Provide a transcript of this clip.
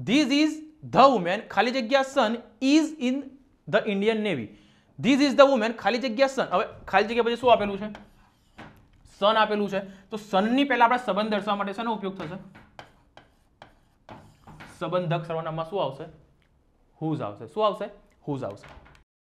this is the women ખાલી જગ્યા son is in the Indian Navy these is the women ખાલી જગ્યા સન હવે ખાલી જગ્યા પછી શું આપેલું છે સન આપેલું છે તો સનની પહેલા આપણે સંબંધ દર્શાવવા માટે શેનો ઉપયોગ થશે સંબંધક સર્વનામમાં શું આવશે હુઝ આવશે શું આવશે હુઝ આવશે